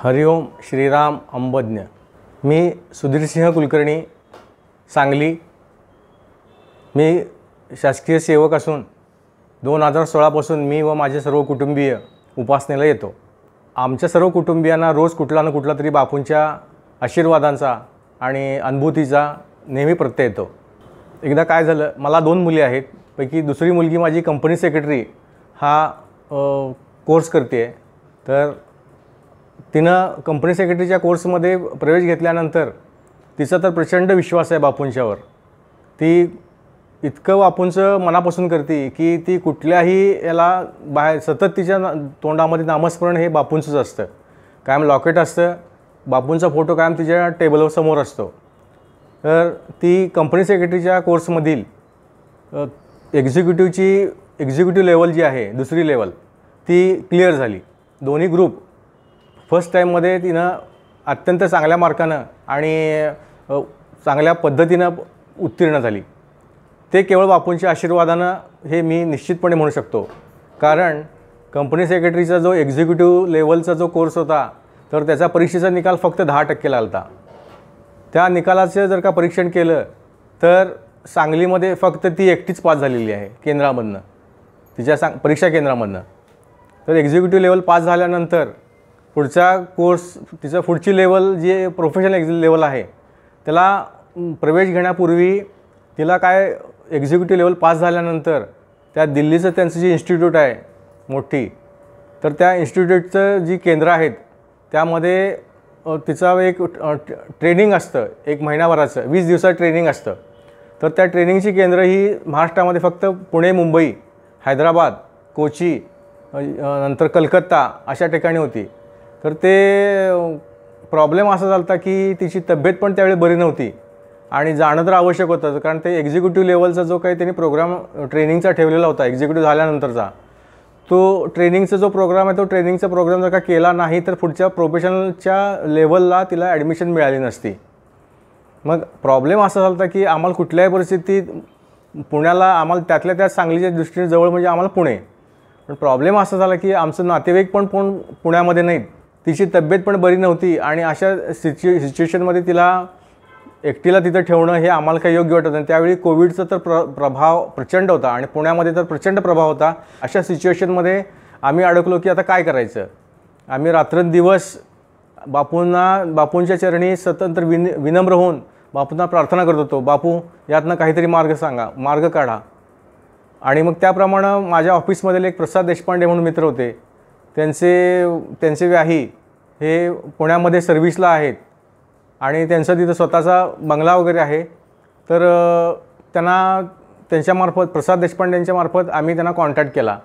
हरिओम श्रीराम अंबज्ञ मी सुधीरसिंह कुलकर्णी सांगली मी शासकीय सेवक असून दोन हजार सोळापासून मी व माझे सर्व कुटुंबीय उपासनेला येतो आमच्या सर्व कुटुंबियांना रोज कुठला ना कुठला तरी बापूंच्या आशीर्वादांचा आणि अनुभूतीचा नेहमी प्रत्यय येतो एकदा काय झालं मला दोन मुली आहेत पैकी दुसरी मुलगी माझी कंपनी सेक्रेटरी हा कोर्स करते तर तिनं कंपनी सेक्रेटरीच्या कोर्समध्ये प्रवेश घेतल्यानंतर तिचा तर प्रचंड विश्वास आहे बापूंच्यावर ती इतकं बापूंचं मनापासून करते की ती कुठल्याही याला बाहेर सतत तिच्या तोंडामध्ये नामस्मरण हे बापूंचंच असतं कायम लॉकेट असतं बापूंचा फोटो कायम तिच्या टेबलवर समोर असतो तर ती कंपनी सेक्रेटरीच्या कोर्समधील एक्झिक्युटिव्हची एक्झिक्युटिव्ह लेवल जी आहे दुसरी लेवल ती क्लिअर झाली दोन्ही ग्रुप फर्स्ट टाईममध्ये तिनं अत्यंत चांगल्या मार्कानं आणि चांगल्या पद्धतीनं उत्तीर्ण झाली ते केवळ बापूंच्या आशीर्वादानं हे मी निश्चितपणे म्हणू शकतो कारण कंपनी सेक्रेटरीचा जो एक्झिक्युटिव्ह लेवलचा जो कोर्स होता तर त्याचा परीक्षेचा निकाल फक्त दहा टक्केला होता त्या निकालाचं जर का परीक्षण केलं तर सांगलीमध्ये फक्त ती एकटीच पास झालेली आहे केंद्रामधनं तिच्या सांग परीक्षा केंद्रामधनं तर एक्झिक्युटिव्ह लेवल पास झाल्यानंतर पुढचा कोर्स तिचं पुढची लेवल जे प्रोफेशनल एक्झि लेवल आहे त्याला प्रवेश घेण्यापूर्वी तिला काय एक्झिक्युटिव्ह लेवल पास झाल्यानंतर त्या दिल्लीचं त्यांचं जे इन्स्टिट्यूट आहे मोठी तर त्या इन्स्टिट्यूटचं जी केंद्र आहेत त्यामध्ये तिचा एक ट्रेनिंग असतं एक महिनाभराचं वीस दिवसाचं ट्रेनिंग असतं तर त्या ट्रेनिंगची केंद्र ही महाराष्ट्रामध्ये फक्त पुणे मुंबई हैदराबाद कोची नंतर कलकत्ता अशा ठिकाणी होती तर ते प्रॉब्लेम असा झाला होता की तिची तब्येत पण त्यावेळी बरी नव्हती आणि जाणं तर आवश्यक होतं कारण ते एक्झिक्युटिव्ह लेवलचा जो काही त्यांनी प्रोग्राम ट्रेनिंगचा ठेवलेला होता एक्झिक्युटिव्ह झाल्यानंतरचा तो ट्रेनिंगचा जो प्रोग्राम आहे तो ट्रेनिंगचा प्रोग्राम जर का केला नाही तर पुढच्या प्रोफेशनलच्या लेवलला तिला ॲडमिशन मिळाली नसती मग प्रॉब्लेम असा झाला होता की आम्हाला कुठल्याही परिस्थितीत पुण्याला आम्हाला त्यातल्या त्या सांगलीच्या दृष्टीने जवळ म्हणजे आम्हाला पुणे पण प्रॉब्लेम असा झाला की आमचं नातेवाईक पण पुण पुण्यामध्ये नाहीत तिची तब्येत पण बरी नव्हती आणि अशा सिच्यु सिच्युएशनमध्ये तिला एकटीला तिथं ठेवणं हे आम्हाला काही योग्य वाटत नाही त्यावेळी कोविडचा तर प्र प्रभाव प्रचंड होता आणि पुण्यामध्ये तर प्रचंड प्रभाव होता अशा सिच्युएशनमध्ये आम्ही अडकलो की आता काय करायचं आम्ही रात्रंदिवस बापूंना बापूंच्या चरणी स्वतंत्र विन विनम्र होऊन बापूंना प्रार्थना करत होतो बापू यातनं काहीतरी मार्ग सांगा मार्ग काढा आणि मग त्याप्रमाणे माझ्या ऑफिसमधील एक प्रसाद देशपांडे म्हणून मित्र होते त्यांचे त्यांचे व्याही हे पुण्यामध्ये सर्व्हिसला आहेत आणि त्यांचा तिथं स्वतःचा बंगला वगैरे आहे तर त्यांना त्यांच्यामार्फत प्रसाद देशपांडेंच्यामार्फत आम्ही त्यांना कॉन्टॅक्ट केला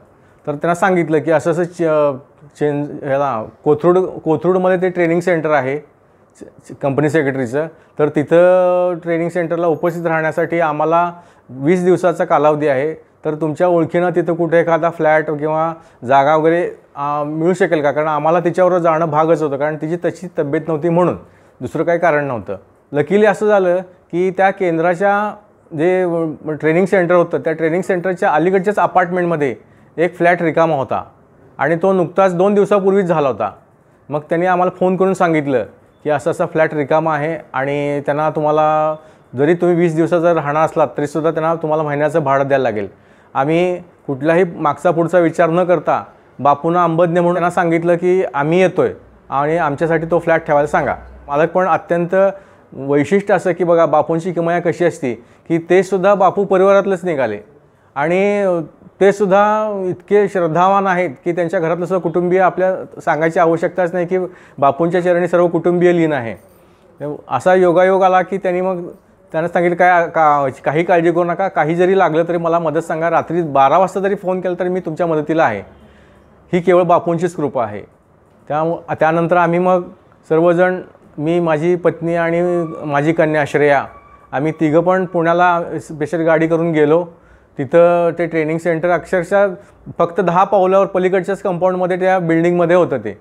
तर त्यांना सांगितलं की असं असं चेंज ह्याला कोथरूड कोथरूडमध्ये ते ट्रेनिंग सेंटर आहे कंपनी सेक्रेटरीचं तर तिथं ट्रेनिंग सेंटरला उपस्थित राहण्यासाठी आम्हाला वीस दिवसाचा कालावधी आहे तर तुमच्या ओळखीनं तिथं कुठे एखादा फ्लॅट किंवा जागा वगैरे मिळू शकेल का कारण आम्हाला तिच्यावर जाणं भागच होतं कारण तिची तशी तब्येत नव्हती म्हणून दुसरं काही कारण नव्हतं लकीली असं झालं की त्या केंद्राच्या जे ट्रेनिंग सेंटर होतं त्या ट्रेनिंग सेंटरच्या अलीकडच्याच अपार्टमेंटमध्ये एक फ्लॅट रिकामा होता आणि तो नुकताच दोन दिवसापूर्वीच झाला होता मग त्यांनी आम्हाला फोन करून सांगितलं की असं असा फ्लॅट रिकामा आहे आणि त्यांना तुम्हाला जरी तुम्ही वीस जर राहणार असलात तरीसुद्धा त्यांना तुम्हाला महिन्याचं भाडं द्यायला लागेल आम्ही कुठलाही मागचा पुढचा विचार न करता बापूंना अंबज्ञ म्हणून त्यांना सांगितलं की आम्ही येतोय आणि आमच्यासाठी तो फ्लॅट ठेवायला सांगा मालक पण अत्यंत वैशिष्ट्य असं की बघा बापूंची किमया कशी असती की ते सुद्धा बापू परिवारातलेच निघाले आणि ते सुद्धा इतके श्रद्धावान आहेत की त्यांच्या घरातलं सर्व कुटुंबीय आपल्या सांगायची आवश्यकताच नाही की बापूंच्या चरणी सर्व कुटुंबीय लीन आहे असा योगायोग आला की त्यांनी मग त्यांना सांगितलं काय का काही काळजी करू नका काही जरी लागलं तरी मला मदत सांगा रात्री बारा वाजता जरी फोन केला तरी मी तुमच्या मदतीला आहे ही केवळ बापूंचीच कृपा आहे त्या त्यानंतर आम्ही मग सर्वजण मी माझी पत्नी आणि माझी कन्या श्रेया आम्ही तिघं पण पुण्याला स्पेशल गाडी करून गेलो तिथं ते ट्रेनिंग सेंटर अक्षरशः फक्त दहा पावलावर पलीकडच्याच कंपाऊंडमध्ये त्या बिल्डिंगमध्ये होतं ते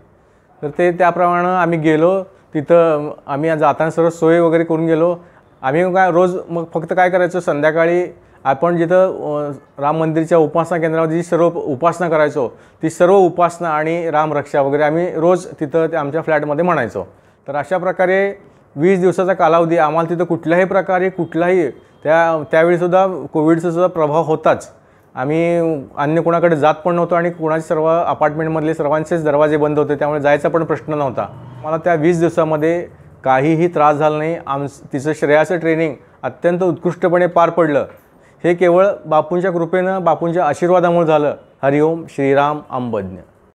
तर ते त्याप्रमाणे आम्ही गेलो तिथं आम्ही जाताना सर्व सोय वगैरे करून गेलो आम्ही काय रोज मग फक्त काय करायचो संध्याकाळी आपण जिथं राम मंदिरच्या उपासना केंद्रामध्ये जी सर्व उपासना करायचो ती सर्व उपासना आणि रामरक्षा वगैरे आम्ही रोज तिथं ते आमच्या फ्लॅटमध्ये म्हणायचो तर अशा प्रकारे वीस दिवसाचा कालावधी आम्हाला तिथं कुठल्याही प्रकारे कुठलाही त्या त्यावेळीसुद्धा कोविडचा सुद्धा प्रभाव होताच आम्ही अन्य कोणाकडे जात पण नव्हतो आणि कोणाचे सर्व अपार्टमेंटमधले सर्वांचेच दरवाजे बंद होते त्यामुळे जायचा पण प्रश्न नव्हता मला त्या वीस दिवसामध्ये काहीही त्रास झाला नाही आम तिचं श्रेयाचं ट्रेनिंग अत्यंत उत्कृष्टपणे पार पडलं हे केवळ बापूंच्या कृपेनं बापूंच्या आशीर्वादामुळे झालं हरिओम श्रीराम अंबज्ञ